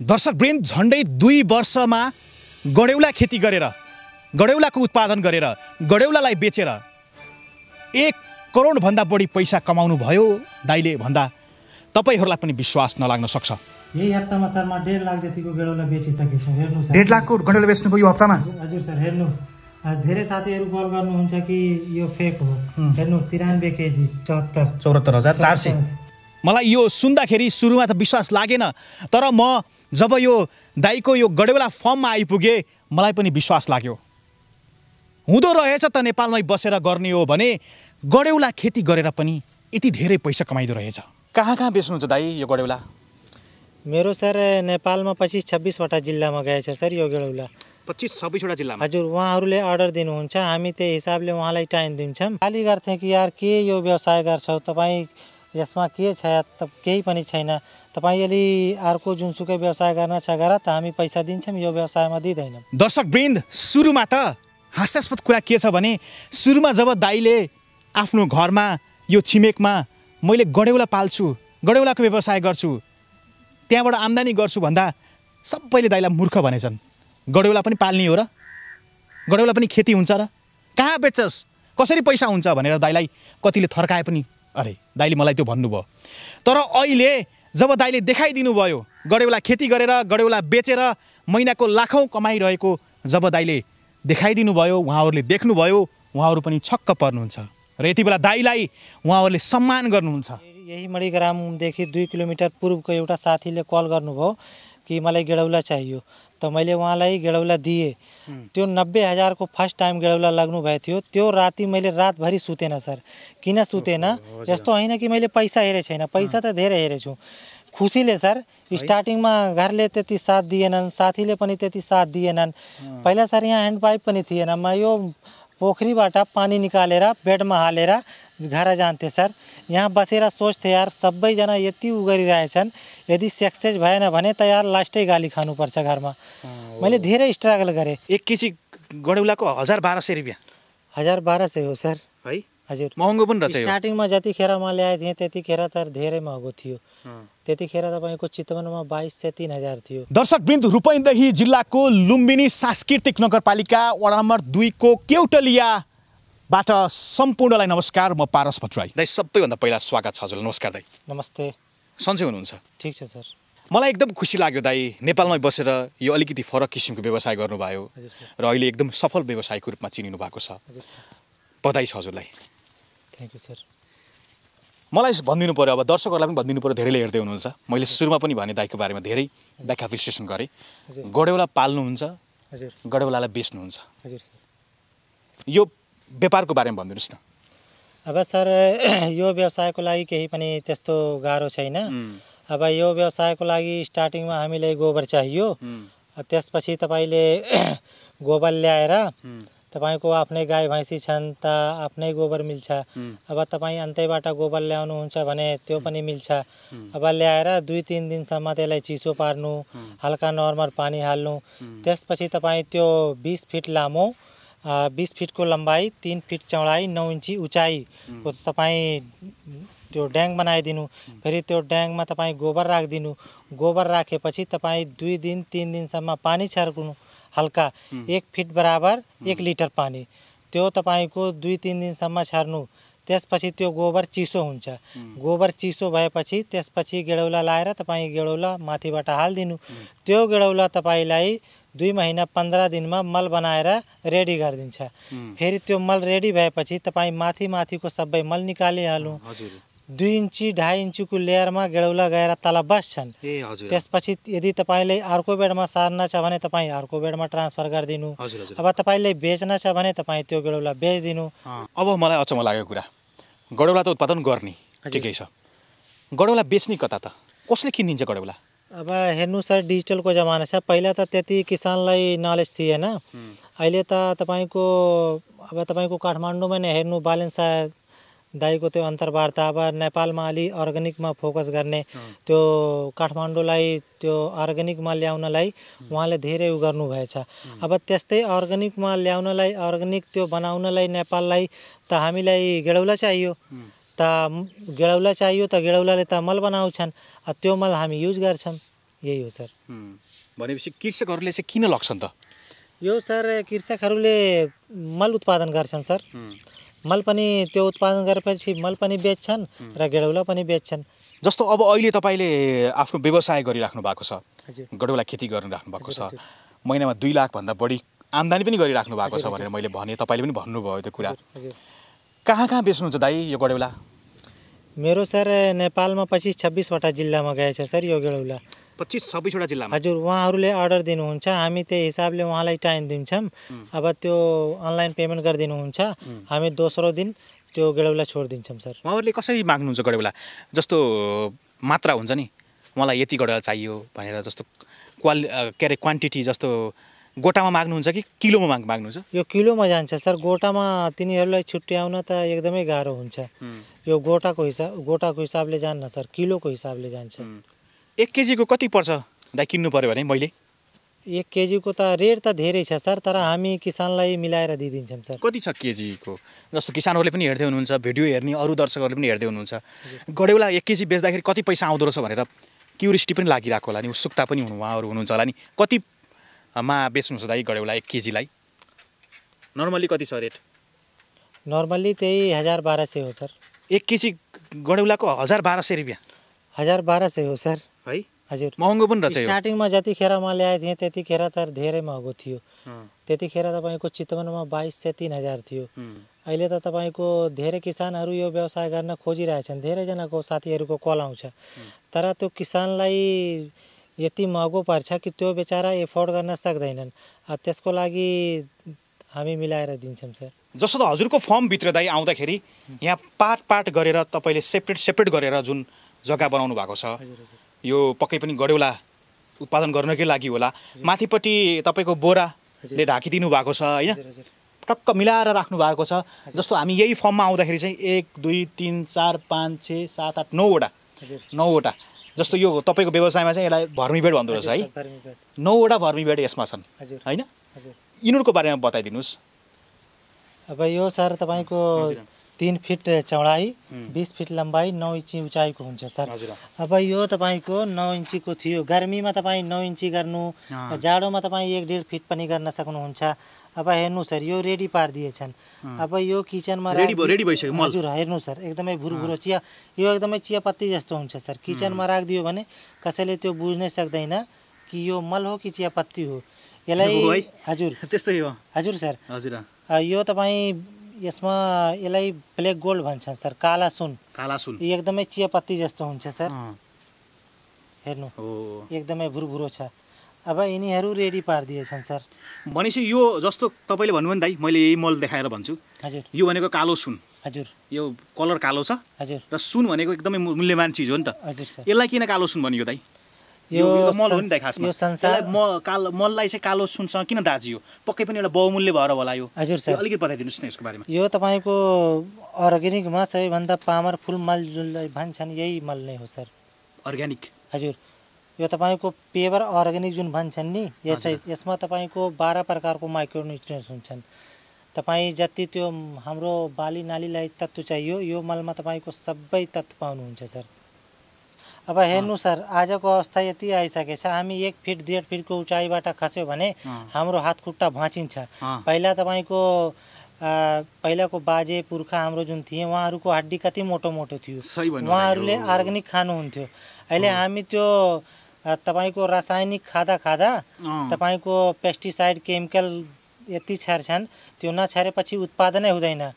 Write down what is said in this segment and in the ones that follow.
दर्शक ब्रेन झन्डै दुई वर्षमा गडेौला खेती गरेर गडेौलाको उत्पादन गरेर गडेौलालाई बेचेर एक करोडभन्दा बढी पैसा कमाउनु भयो दाइले भन्दा तपाईँहरूलाई पनि विश्वास नलाग्न सक्छ यही हप्तामा सरमा डेढ लाख जतिको गडौला बेचिसकेछौँ हेर्नु डेढ लाखको गडौला बेच्नुभयो यो हप्तामा हजुर सर हेर्नु धेरै साथीहरू कल गर्नुहुन्छ कि यो फेक हो हेर्नु तिरानब्बे केजी चौहत्तर चौहत्तर हजार चार सय मलाई यो सुन्दाखेरि सुरुमा त विश्वास लागेन तर म जब यो दाईको यो गडेवला फर्ममा आइपुगेँ मलाई पनि विश्वास लाग्यो हुँदो रहेछ त नेपालमै बसेर गर्ने हो भने गडेउला खेती गरेर पनि यति धेरै पैसा कमाइदो रहेछ कहाँ कहाँ बेच्नुहुन्छ दाई यो गडेउला मेरो सर नेपालमा पच्चिस छब्बिसवटा जिल्लामा गएछ सर यो गडेउला पच्चिस छब्बिसवटा जिल्लामा हजुर उहाँहरूले अर्डर दिनुहुन्छ हामी त्यही हिसाबले उहाँलाई टाइम दिन्छौँ खाली गर्थेँ कि यार के यो व्यवसाय गर्छौ तपाईँ यसमा के छ त केही पनि छैन तपाईँ अलि अर्को जुनसुकै व्यवसाय गर्न छ गर त हामी पैसा दिन्छौँ यो व्यवसायमा दिँदैनौँ दर्शक वृन्द सुरुमा त हास्यास्पद कुरा के छ भने सुरुमा जब दाईले आफ्नो घरमा यो छिमेकमा मैले गडेउला पाल्छु गडेउलाको व्यवसाय गर्छु त्यहाँबाट आम्दानी गर्छु भन्दा सबैले दाईलाई मूर्ख भनेछन् गडेउला पनि पाल्ने हो र गढेउला पनि खेती हुन्छ र कहाँ बेच्छस् कसरी पैसा हुन्छ भनेर दाईलाई कतिले थर्काए पनि अरे दाइले मलाई त्यो भन्नुभयो तर अहिले जब दाइले देखाइदिनु भयो गडेउला खेती गरेर गडेउला बेचेर महिनाको लाखौँ कमाइरहेको जब दाइले देखाइदिनु भयो उहाँहरूले देख्नुभयो उहाँहरू पनि छक्क पर्नुहुन्छ र यति बेला दाईलाई उहाँहरूले सम्मान गर्नुहुन्छ यही मणिग्रामदेखि दुई किलोमिटर पूर्वको एउटा साथीले कल गर्नुभयो कि मलाई गेडौला चाहियो तो मैं वहाँ गेडौला दिए तो नब्बे को फर्स्ट टाइम गेडौला लग्न लाग्नुभएको थियो त्यो राति रात भरी सुतेन सर किन सुतेन यस्तो होइन कि मैं पैसा हेरे छाइन पैसा तो धेरै हेरेको छु ले सर घर ले तेती साथ साथी ले पनी तेती साथ दिएनन् पहला सर यहाँ हैंड पाइप थी ना मैं यो बाटा पानी बेड में हालेरा घर जान्थे सर यहाँ बसेर सोच्थे यार सबैजना यति गरिरहेछन् यदि सक्सेस भएन भने त यार लास्टै गाली खानुपर्छ घरमा मैले धेरै स्ट्रगल गरेँ एक केजी गडौलाको हजार बाह्र सय रुपियाँ हजार बाह्र सय हो सर है हजुर महँगो पनि रहेछ स्टार्टिङमा जतिखेर म ल्याएको थिएँ त्यतिखेर त धेरै महँगो थियो त्यतिखेर तपाईँको चितवनमा बाइस सय तिन हजार थियो दर्शकवृन्द रूपैन्दही जिल्लाको लुम्बिनी सांस्कृतिक नगरपालिका वडा नम्बर दुईको केउटलिया बाट सम्पूर्णलाई नमस्कार म पारस भट्टराई दाई सबैभन्दा पहिला स्वागत छ हजुर नमस्कार दाई नमस्ते सन्चै हुनुहुन्छ ठिक छ सर मलाई एकदम खुसी लाग्यो दाई नेपालमै बसेर यो अलिकति फरक किसिमको व्यवसाय गर्नुभयो र अहिले एकदम सफल व्यवसायको रूपमा चिनिनु भएको छ बधाई छ हजुरलाई थ्याङ्क यू सर मलाई भनिदिनु पऱ्यो अब दर्शकहरूलाई पनि भनिदिनु पऱ्यो धेरैले हेर्दै हुनुहुन्छ मैले सुरुमा पनि भने दाईको बारेमा धेरै व्याख्या विश्लेषण गरेँ गडेौला पाल्नुहुन्छ गडेौलालाई बेच्नुहुन्छ यो व्यापारको बारेमा भनिदिनुहोस् न अब सर यो व्यवसायको लागि केही पनि त्यस्तो गाह्रो छैन अब यो व्यवसायको लागि स्टार्टिङमा हामीलाई गोबर चाहियो त्यसपछि तपाईँले गोबर ल्याएर तपाईँको आफ्नै गाई भैँसी छन् त आफ्नै गोबर मिल्छ अब तपाईँ अन्तैबाट गोबर ल्याउनुहुन्छ भने त्यो पनि मिल्छ अब ल्याएर दुई तिन दिनसम्म त्यसलाई चिसो पार्नु हल्का नर्मल पानी हाल्नु त्यसपछि तपाईँ त्यो बिस फिट लामो बीस फिट को लंबाई तीन फिट चौड़ाई नौ इंची उचाई हम्म। तपाईँ त्यो ड्याङ बनाइदिनु हम्म। फेरि त्यो ड्याङमा तपाईँ गोबर राखिदिनु गोबर राखेपछि तपाईँ दुई दिन तिन दिनसम्म पानी छर्किनु हल्का हम्म। एक फिट बराबर एक लिटर पानी त्यो तपाईँको दुई तिन दिनसम्म छर्नु त्यसपछि त्यो गोबर चिसो हुन्छ गोबर चिसो भएपछि त्यसपछि गेडौला लाएर तपाईँ गेडौला माथिबाट हालिदिनु त्यो गेडौला तपाईँलाई दुई महिना पन्ध्र दिनमा मल बनाएर रेडी गरिदिन्छ फेरि त्यो मल रेडी भएपछि तपाईँ माथि माथिको सबै मल निकालिहालौँ दुई इन्ची ढाई इन्चीको लेयरमा गेडौला गएर तल बस्छन् त्यसपछि यदि तपाईँले अर्को बेडमा सार्न छ भने तपाईँ अर्को बेडमा ट्रान्सफर गरिदिनु अब तपाईँले बेच्न छ भने तपाईँ त्यो गेडौला बेचिदिनु अब मलाई अचम्म लाग्यो कुरा गडौला त उत्पादन गर्ने ठिकै छ गडौला बेच्ने कता त कसले किनिदिन्छ गडौला अब हेर्नु सर डिजिटलको जमाना छ पहिला त त्यति किसानलाई नलेज थिएन अहिले त तपाईँको अब तपाईँको काठमाडौँमा नै हेर्नु ब्यालेन्स दाईको त्यो अन्तर्वार्ता अब नेपालमा अलि अर्ग्यानिकमा फोकस गर्ने त्यो काठमाडौँलाई त्यो अर्ग्यानिकमा ल्याउनलाई उहाँले धेरै उ गर्नुभएछ अब त्यस्तै अर्ग्यानिकमा ल्याउनलाई अर्ग्यानिक त्यो बनाउनलाई नेपाललाई त हामीलाई गेडौला चाहियो त गेडौला चाहियो त गेडौलाले त मल बनाउँछन् त्यो मल हामी युज गर्छौँ यही हो सर भनेपछि कृषकहरूले चाहिँ किन लग्छन् त यो सर कृषकहरूले मल उत्पादन गर्छन् सर मल पनि त्यो उत्पादन गरेपछि मल पनि बेच्छन् र गेडौला पनि बेच्छन् जस्तो अब अहिले तपाईँले आफ्नो व्यवसाय गरिराख्नु भएको छ गडौला खेती गरिराख्नु भएको छ महिनामा दुई लाखभन्दा बढी आम्दानी पनि गरिराख्नु भएको छ भनेर मैले भने तपाईँले पनि भन्नुभयो त्यो कुरा कहाँ कहाँ बेच्नुहुन्छ दाइ यो गडौला मेरो सर नेपालमा पच्चिस छब्बिसवटा जिल्लामा गएछ सर यो गेडौला पच्चिस छब्बिसवटा जिल्लामा हजुर उहाँहरूले अर्डर दिनुहुन्छ हामी त्यही हिसाबले उहाँलाई टाइम दिन्छौँ अब त्यो अनलाइन पेमेन्ट गरिदिनुहुन्छ हामी दोस्रो दिन त्यो गेडौला छोडिदिन्छौँ सर उहाँहरूले कसरी माग्नुहुन्छ गेडौला जस्तो मात्रा हुन्छ नि उहाँलाई यति गडेला चाहियो भनेर जस्तो क्वाल के अरे क्वान्टिटी जस्तो गोटामा माग्नुहुन्छ कि किलोमा माग माग्नुहुन्छ यो किलोमा जान्छ सर गोटामा तिनीहरूलाई छुट्टी आउन त एकदमै गाह्रो हुन्छ यो गोटाको हिसाब गोटाको हिसाबले जान्न सर किलोको हिसाबले जान्छ एक केजीको कति पर्छ दाइ किन्नु पऱ्यो भने मैले एक केजीको त रेट त धेरै छ सर तर हामी किसानलाई मिलाएर दिइदिन्छौँ सर कति छ केजीको जस्तो किसानहरूले पनि हेर्दै हुनुहुन्छ भिडियो हेर्ने अरू दर्शकहरूले पनि हेर्दै हुनुहुन्छ गडेउला एक केजी बेच्दाखेरि कति पैसा आउँदो रहेछ भनेर क्युरिस्टी पनि लागिरहेको होला नि उत्सुकता पनि हुनु उहाँहरू हुनुहुन्छ होला नि कतिमा बेच्नुहुन्छ दाइ गडेउला एक केजीलाई नर्मल्ली कति छ रेट नर्मल्ली त्यही हजार बाह्र सय हो सर एक केजी गडेउलाको हजार बाह्र सय रुपियाँ हजार बाह्र सय हो सर है हजुर महँगो पनि रहेछ स्टार्टिङमा जतिखेर म ल्याएको थिएँ त्यतिखेर त धेरै महँगो थियो त्यतिखेर तपाईँको चितवनमा बाइस सय तिन हजार थियो अहिले त तपाईँको धेरै किसानहरू यो व्यवसाय गर्न खोजिरहेछन् धेरैजनाको साथीहरूको कल आउँछ तर त्यो किसानलाई यति महँगो पर्छ कि त्यो बेचारा एफोर्ड गर्न सक्दैनन् त्यसको लागि हामी मिलाएर दिन्छौँ सर जस्तो त हजुरको भित्र दाइ आउँदाखेरि यहाँ पार्ट पार्ट गरेर तपाईँले सेपरेट सेपरेट गरेर जुन जग्गा बनाउनु भएको छ यो पक्कै पनि गडेौला उत्पादन गर्नकै लागि होला माथिपट्टि तपाईँको बोराले ढाकिदिनु भएको छ होइन टक्क मिलाएर राख्नु भएको छ जस्तो हामी यही फर्ममा आउँदाखेरि चाहिँ एक दुई तिन चार पाँच छ सात आठ नौवटा नौवटा जस्तो यो तपाईँको व्यवसायमा चाहिँ यसलाई भर्मीबेड भन्दो रहेछ है नौवटा भर्मीबेड यसमा छन् होइन यिनीहरूको बारेमा बताइदिनुहोस् अब यो सर तपाईँको तिन फिट चौडाइ बिस फिट लम्बाइ नौ इन्ची उचाइको हुन्छ सर अब यो तपाईँको नौ इन्चीको थियो गर्मीमा तपाईँ नौ इन्ची गर्नु जाडोमा तपाईँ एक डेढ फिट पनि गर्न सक्नुहुन्छ अब हेर्नु सर यो रेडी पारिदिएछन् अब यो किचनमा हजुर हेर्नु सर एकदमै भुरभुरो चिया यो एकदमै चियापत्ती जस्तो हुन्छ सर किचनमा राखिदियो भने कसैले त्यो बुझ्नै सक्दैन कि यो मल हो कि चियापत्ती हो यसलाई हजुर त्यस्तै हो हजुर सर हजुर यो तपाईँ यसमा यसलाई ब्ल्याक गोल्ड भन्छ सर काला सुन काला सुन एकदमै चियापत्ती जस्तो हुन्छ सर हेर्नु एकदमै भुरभुरो छ अब यिनीहरू रेडी पारिदिएछन् सर भनेपछि यो जस्तो तपाईँले भन्नुभयो नि दाइ मैले यही मल देखाएर भन्छु हजुर यो भनेको कालो सुन हजुर यो कलर कालो छ हजुर र सुन भनेको एकदमै मूल्यवान चिज हो नि त हजुर सर यसलाई किन कालो सुन भनियो दाइ यो मल हो नि त खासमा यो संसार म कालो मललाई चाहिँ कालो सुनसँग किन दाजी हो पक्कै पनि एउटा बहुमूल्य भएर होला यो हजुर सर अलिकति बताइदिनुहोस् न यसको बारेमा यो तपाईँको अर्ग्यानिकमा सबैभन्दा पामर फुल मल जसलाई भन्छन् यही मल नै हो सर अर्ग्यानिक हजुर यो तपाईँको पेवर अर्ग्यानिक जुन भन्छन् नि यसै यसमा तपाईँको बाह्र प्रकारको माइक्रो माइक्रोन्युट्रियन्स हुन्छन् तपाईँ जति त्यो हाम्रो बाली नालीलाई तत्त्व चाहियो यो मलमा तपाईँको सबै तत्त्व पाउनुहुन्छ सर अब हेर्नु सर आजको अवस्था यति आइसकेछ हामी एक फिट डेढ फिटको उचाइबाट खस्यो भने हाम्रो हात खुट्टा भाँचिन्छ पहिला तपाईँको पहिलाको बाजे पुर्खा हाम्रो जुन थिए उहाँहरूको हड्डी कति मोटो मोटो थियो उहाँहरूले अर्ग्यानिक खानुहुन्थ्यो अहिले हामी त्यो तपाईँको रासायनिक खाँदा खाँदा तपाईँको पेस्टिसाइड केमिकल यति छर्छन् त्यो नछरेपछि उत्पादनै हुँदैन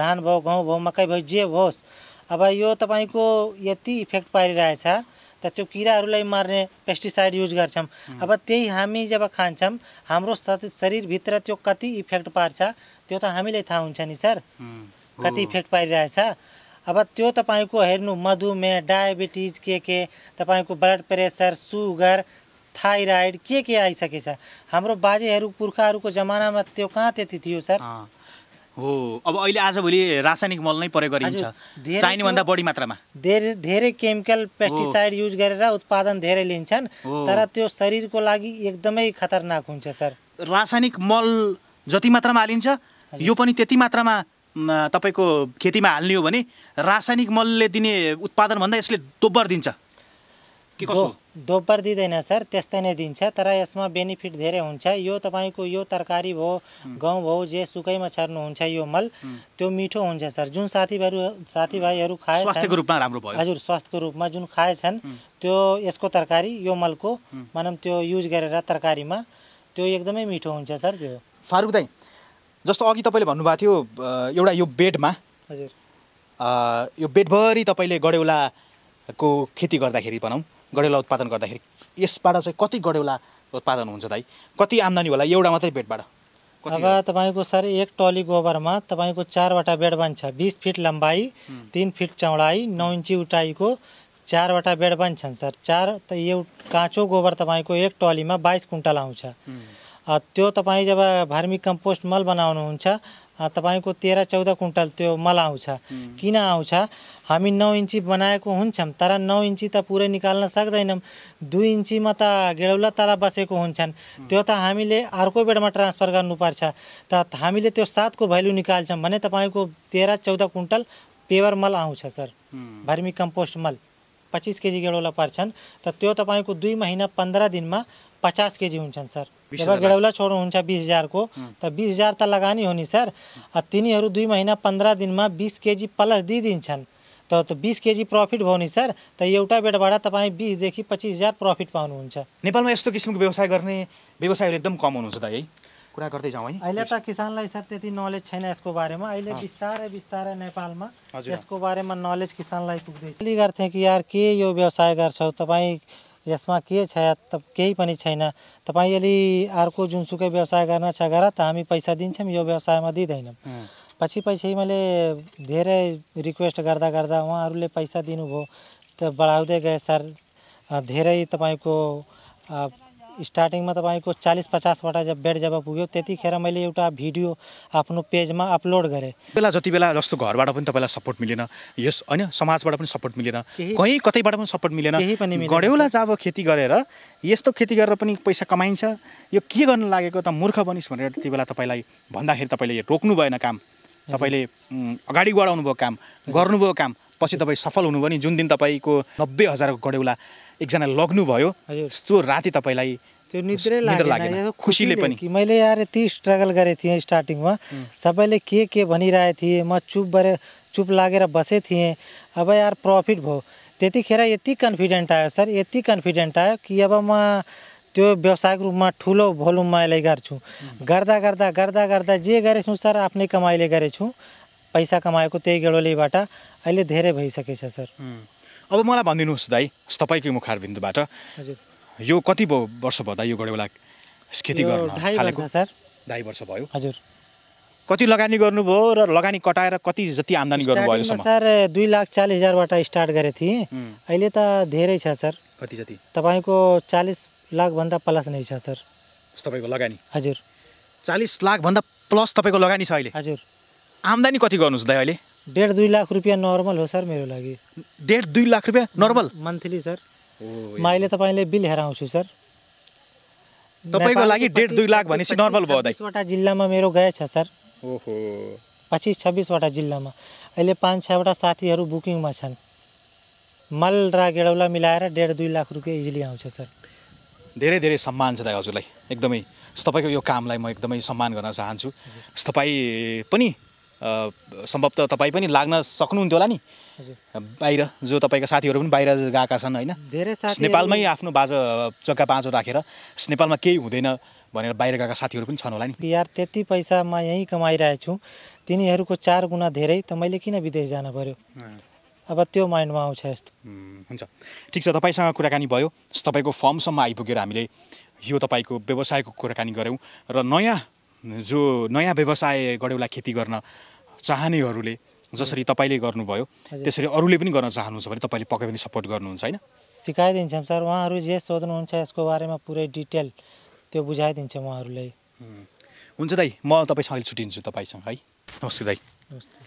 धान भयो गहुँ भयो मकै भयो जे होस् अब यह तब को ये इफेक्ट पारि तो किरा मैंने मार्ने पेस्टिसाइड युज गर्छौँ अब त्यही हमी जब खान्छौँ हम शरीर त्यो कति इफेक्ट पार्छ तो हमी हामीलाई सर कति इफेक्ट पारि अब तो त्यो को हेर्नु मधुमेह डायबिटिज के के को ब्लड प्रेसर सुगर थाइराइड के के आई आइसकेछ हाम्रो बाजेहरू पुर्खाहरूको जमानामा त्यो कहाँ त्यति थी सर हो अब अहिले आजभोलि रासायनिक मल नै प्रयोग गरिन्छ चाहिने भन्दा बढी मात्रामा धेरै धेरै केमिकल पेस्टिसाइड युज गरेर उत्पादन धेरै लिन्छन् तर त्यो शरीरको लागि एकदमै खतरनाक हुन्छ सर रासायनिक मल जति मात्रामा हालिन्छ यो पनि त्यति मात्रामा तपाईँको खेतीमा हाल्ने हो भने रासायनिक मलले दिने उत्पादनभन्दा यसले दोब्बर दिन्छ दोब्बर दिँदैन सर त्यस्तै नै दिन्छ तर यसमा बेनिफिट धेरै हुन्छ यो तपाईँको यो तरकारी भयो गहुँ भयो जे सुकैमा छर्नुहुन्छ यो मल त्यो मिठो हुन्छ सर जुन साथीभाइहरू साथीभाइहरू खाए स्वास्थ्यको रूपमा राम्रो भयो हजुर स्वास्थ्यको रूपमा जुन खाएछन् त्यो यसको तरकारी यो मलको मानौँ त्यो युज गरेर तरकारीमा त्यो एकदमै मिठो हुन्छ सर त्यो फारुक दाई जस्तो अघि तपाईँले भन्नुभएको थियो एउटा यो बेडमा हजुर यो बेडभरि तपाईँले गडेलाको खेती गर्दाखेरि भनौँ गडेउला उत्पादन गर्दाखेरि यसबाट चाहिँ कति गडेउला उत्पादन हुन्छ दाइ कति आम्दानी होला एउटा मात्रै बेडबाट अब तपाईँको सर एक टली गोबरमा तपाईँको चारवटा बेड बन्छ बिस फिट लम्बाइ तिन फिट चौडाइ नौ इन्ची उटाइको चारवटा बेड बन्छन् सर चार त यो काँचो गोबर तपाईँको एक टलीमा बाइस कुन्टल आउँछ त्यो तपाईँ जब भर्मी कम्पोस्ट मल बनाउनुहुन्छ तपाईँको तेह्र चौध कुन्टल त्यो मल आउँछ किन आउँछ हामी नौ इन्ची बनाएको हुन्छौँ तर नौ इन्ची त पुरै निकाल्न सक्दैनौँ दुई इन्चीमा त गेडौला तल बसेको हुन्छन् त्यो त हामीले अर्को बेडमा ट्रान्सफर गर्नुपर्छ त हामीले त्यो सातको भ्यालु निकाल्छौँ भने तपाईँको तेह्र चौध कुन्टल पेवर मल आउँछ सर भर्मी कम्पोस्ट मल पच्चिस केजी गेडौला पर्छन् त त्यो तपाईँको दुई महिना पन्ध्र दिनमा पचास केजी हुन्छन् सर जब गेडौला छोड्नु हुन्छ बिस हजारको त बिस हजार त लगानी हुने सर तिनीहरू दुई महिना पन्ध्र दिनमा बिस केजी प्लस दिइदिन्छन् त बिस केजी प्रफिट भयो नि सर त एउटा बेडबाट तपाईँ बिसदेखि पच्चिस हजार प्रफिट पाउनुहुन्छ नेपालमा यस्तो किसिमको व्यवसाय गर्ने व्यवसायहरू एकदम कम हुनुहुन्छ त है कुरा गर्दै जाउँ है अहिले त किसानलाई सर त्यति नलेज छैन यसको बारेमा अहिले बिस्तारै बिस्तारै नेपालमा यसको बारेमा नलेज किसानलाई पुग्दै गर्थे कि यार के यो व्यवसाय गर्छौ तपाईँ यसमा के छ त केही पनि छैन तपाईँ अलि अर्को जुनसुकै व्यवसाय गर्न छ गर त हामी पैसा दिन्छौँ यो व्यवसायमा दिँदैनौँ पछि पछि मैले धेरै रिक्वेस्ट गर्दा गर्दा उहाँहरूले पैसा दिनुभयो त बढाउँदै गए सर धेरै तपाईँको स्टार्टिङमा तपाईँको चालिस पचासवटा जब बेड जब पुग्यो त्यतिखेर मैले एउटा भिडियो आफ्नो पेजमा अपलोड गरेँ बेला जति बेला जस्तो घरबाट पनि तपाईँलाई सपोर्ट मिलेन यस होइन समाजबाट पनि सपोर्ट मिलेन कहीँ कतैबाट पनि सपोर्ट मिलेन केही पनि गढेउला जब खेती गरेर यस्तो खेती गरेर पनि पैसा कमाइन्छ यो के गर्न लागेको त मूर्ख बनिस् भनेर त्यति बेला तपाईँलाई भन्दाखेरि तपाईँले रोक्नु भएन काम तपाईँले अगाडि बढाउनु भयो काम गर्नुभयो काम पछि तपाईँ सफल हुनुभयो नि जुन दिन तपाईँको नब्बे हजारको गडेउला एकजना लग्नुभयो यस्तो राति तपाईँलाई त्यो निद्रै लागेन खुसीले पनि मैले यहाँ यति स्ट्रगल गरेको थिएँ स्टार्टिङमा सबैले के के भनिरहेको थिएँ म चुप गरे चुप लागेर बसेको थिएँ अब यार प्रफिट भयो त्यतिखेर यति कन्फिडेन्ट आयो सर यति कन्फिडेन्ट आयो कि अब म त्यो व्यवसायिक रूपमा ठुलो भोल्युम मैले गर्छु गर्दा गर्दा गर्दा गर्दा जे गरेछु सर आफ्नै कमाइले गरेछु पैसा कमाएको त्यही गेडोलीबाट अहिले धेरै भइसकेछ सर अब मलाई भनिदिनुहोस् दाई तपाईँकै मुखारबिन्दुबाट हजुर यो कति वर्ष भयो दाई यो गडेवाला खेती गर्नु थालेको वर्ष सर ढाई वर्ष भयो हजुर कति लगानी गर्नुभयो र लगानी कटाएर कति जति आमदानी गर्नुभयो सर दुई लाख चालिस हजारबाट स्टार्ट गरेको थिएँ अहिले त धेरै छ सर कति जति तपाईँको चालिस लाखभन्दा प्लस नै छ सर तपाईँको लगानी हजुर चालिस लाखभन्दा प्लस तपाईँको लगानी छ अहिले हजुर आम्दानी कति गर्नुहोस् दाइ अहिले डेढ दुई लाख रुपियाँ नर्मल हो सर मेरो लागि डेढ दुई लाख रुपियाँ नर्मल मन्थली सर म अहिले तपाईँले बिल हेराउँछु सर तपाईँको लागि डेढ दुई लाख भनेपछि नर्मल भयो बिसवटा जिल्लामा मेरो गए छ सर ओहो पच्चिस छब्बिसवटा जिल्लामा अहिले पाँच छवटा साथीहरू बुकिङमा छन् मल र गेडौला मिलाएर डेढ दुई लाख रुपियाँ इजिली आउँछ सर धेरै धेरै सम्मान छ दाइ हजुरलाई एकदमै तपाईँको यो कामलाई म एकदमै सम्मान गर्न चाहन्छु तपाईँ पनि सम्भवतः तपाईँ पनि लाग्न सक्नुहुन्थ्यो होला नि बाहिर जो तपाईँका साथीहरू पनि बाहिर गएका छन् होइन नेपालमै आफ्नो बाजा जग्गा बाँझो राखेर नेपालमा केही हुँदैन भनेर बाहिर गएका साथीहरू पनि छन् होला नि यार त्यति पैसा म यहीँ कमाइरहेको छु तिनीहरूको चार गुणा धेरै त मैले किन विदेश जानु पऱ्यो अब त्यो माइन्डमा आउँछ यस्तो हुन्छ ठिक छ तपाईँसँग कुराकानी भयो तपाईँको फर्मसम्म आइपुगेर हामीले यो तपाईँको व्यवसायको कुराकानी गऱ्यौँ र नयाँ जो नयाँ व्यवसाय गडौला खेती गर्न चाहनेहरूले जसरी तपाईँले गर्नुभयो त्यसरी अरूले पनि गर्न चाहनुहुन्छ भने तपाईँले पक्कै पनि सपोर्ट गर्नुहुन्छ होइन सिकाइदिन्छौँ सर उहाँहरू जे सोध्नुहुन्छ यसको बारेमा पुरै डिटेल त्यो बुझाइदिन्छ उहाँहरूलाई हुन्छ दाई म तपाईँसँग अहिले छुट्टिन्छु तपाईँसँग है नमस्ते दाई नमस्ते